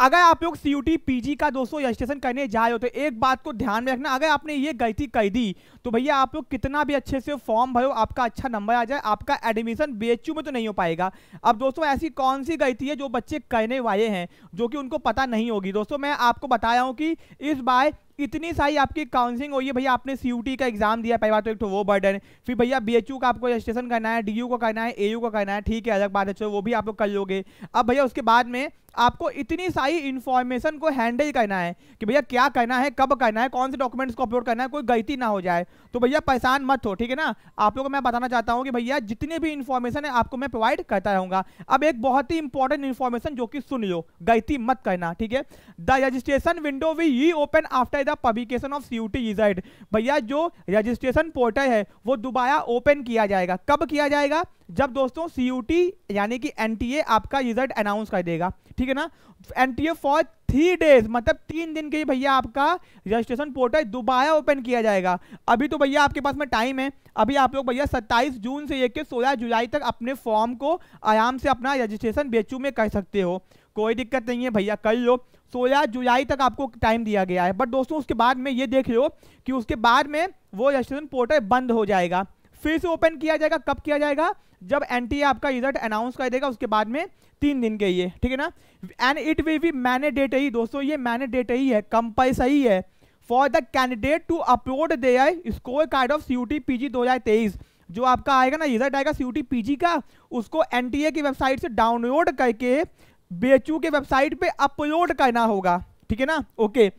अगर आप लोग C U T P G का दोस्तों रजिस्ट्रेशन करने जा रहे हो तो एक बात को ध्यान में रखना अगर आपने ये गलती कर दी तो भैया आप लोग कितना भी अच्छे से फॉर्म भरो आपका अच्छा नंबर आ जाए आपका एडमिशन बी एच यू में तो नहीं हो पाएगा अब दोस्तों ऐसी कौन सी गलती है जो बच्चे करने वाले हैं जो कि उनको पता नहीं होगी दोस्तों मैं आपको बताया हूँ कि इस बार इतनी सारी आपकी काउंसिलिंग हो भैया आपने सी का एग्जाम दिया पहली बात तो एक तो वो बर्डन फिर भैया बी का आपको रजिस्ट्रेशन करना है डी को करना है ए को करना है ठीक है अलग बात है वो भी आप लोग कर लोगे अब भैया उसके बाद में आपको इतनी सारी इन्फॉर्मेशन को हैंडल करना है कि भैया क्या करना है कब करना है कौन से डॉक्यूमेंट्स को अपलोड करना है कोई गलती ना हो जाए तो भैया परेशान मत हो ठीक है ना आप लोगों को मैं बताना चाहता हूँ कि भैया जितने भी इन्फॉर्मेशन है आपको मैं प्रोवाइड करता रहूँगा अब एक बहुत ही इंपॉर्टेंट इन्फॉर्मेशन जो कि सुन लो गलती मत करना ठीक है the registration window we open after the publication of C U T result भैया जो रजिस्ट्रेशन पोर्टल है वो दोबारा ओपन किया जाएगा कब किया जाएगा जब दोस्तों सीयूटी यानी कि एनटीए आपका रिजल्ट अनाउंस कर देगा ठीक है ना एनटीए फॉर थ्री डेज मतलब तीन दिन के भैया आपका रजिस्ट्रेशन पोर्टल दोबारा ओपन किया जाएगा अभी तो भैया आपके पास में टाइम है अभी आप लोग भैया सत्ताईस जून से लेकर सोलह जुलाई तक अपने फॉर्म को आराम से अपना रजिस्ट्रेशन बेचू में कर सकते हो कोई दिक्कत नहीं है भैया कर लो 16 जुलाई तक आपको टाइम दिया गया है बट दोस्तों उसके बाद में ये देख लो कि उसके बाद में वो रेस्टोरेंट पोर्टल बंद हो जाएगा फिर से ओपन किया जाएगा कब किया जाएगा जब एन आपका रिजल्ट अनाउंस कर देगा उसके बाद में तीन दिन के ये ठीक है ना एंड इट विल बी ही दोस्तों ये ही है कंपल्सरी है for the candidate to upload the score card of C U T P G दो हज़ार तेईस जो आपका आएगा ना रिजल्ट आएगा C U T P G का उसको एन टी ए की वेबसाइट से डाउनलोड करके बेचू के वेबसाइट पे अपलोड करना होगा ठीक है ना okay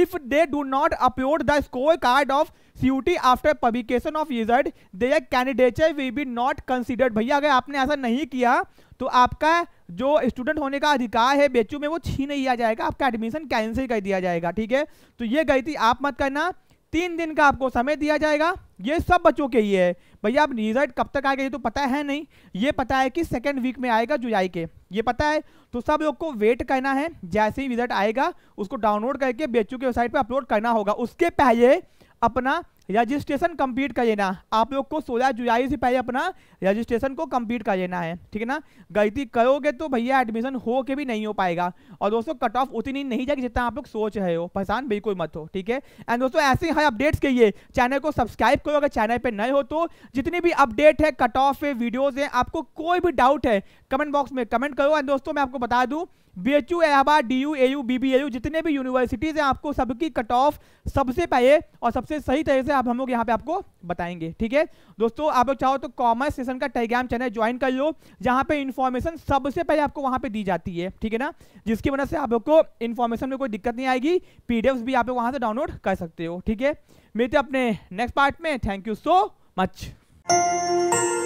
if they do not upload the score card of CUET after publication of result their candidature will be not considered भैया अगर आपने ऐसा नहीं किया तो आपका जो स्टूडेंट होने का अधिकार है बेचू में वो छीन लिया जाएगा आपका एडमिशन कैंसिल कर दिया जाएगा ठीक है तो ये थी आप मत करना तीन दिन का आपको समय दिया जाएगा ये सब बच्चों के लिए है भैया आप रिजल्ट कब तक आएगा ये तो पता है नहीं ये पता है कि सेकेंड वीक में आएगा जुलाई के ये पता है तो सब लोग को वेट करना है जैसे ही रिजल्ट आएगा उसको डाउनलोड करके बेचू के वेबसाइट पर अपलोड करना होगा उसके पहले अपना रजिस्ट्रेशन कंप्लीट कर लेना आप लोग को सोलह जुलाई से पहले अपना रजिस्ट्रेशन को कंप्लीट कर लेना है ठीक है ना गलती करोगे तो भैया एडमिशन हो के भी नहीं हो पाएगा और दोस्तों कट ऑफ उतनी नहीं जाएगी जितना आप लोग सोच रहे हो पहचान बिल्कुल मत हो ठीक है एंड दोस्तों ऐसे हर अपडेट्स के लिए चैनल को सब्सक्राइब करो अगर चैनल पर नए हो तो जितनी भी अपडेट है कट ऑफ है वीडियोज़ है आपको कोई भी डाउट है कमेंट बॉक्स में कमेंट करो एंड दोस्तों मैं आपको बता दूँ B H U Allahabad D U A U B B A U जितने भी यूनिवर्सिटीज़ हैं आपको सबकी कट ऑफ सबसे पहले और सबसे सही तरह से आप हम लोग यहाँ पे आपको बताएंगे ठीक है दोस्तों आप लोग चाहो तो कॉमर्स सेशन का टेलीग्राम चैनल ज्वाइन कर लो जहाँ पे इन्फॉर्मेशन सबसे पहले आपको वहाँ पे दी जाती है ठीक है ना जिसकी वजह से आप लोग को इन्फॉर्मेशन में कोई दिक्कत नहीं आएगी पीडीएफ भी आप लोग वहाँ से डाउनलोड कर सकते हो ठीक है मिलते अपने नेक्स्ट पार्ट में थैंक यू सो मच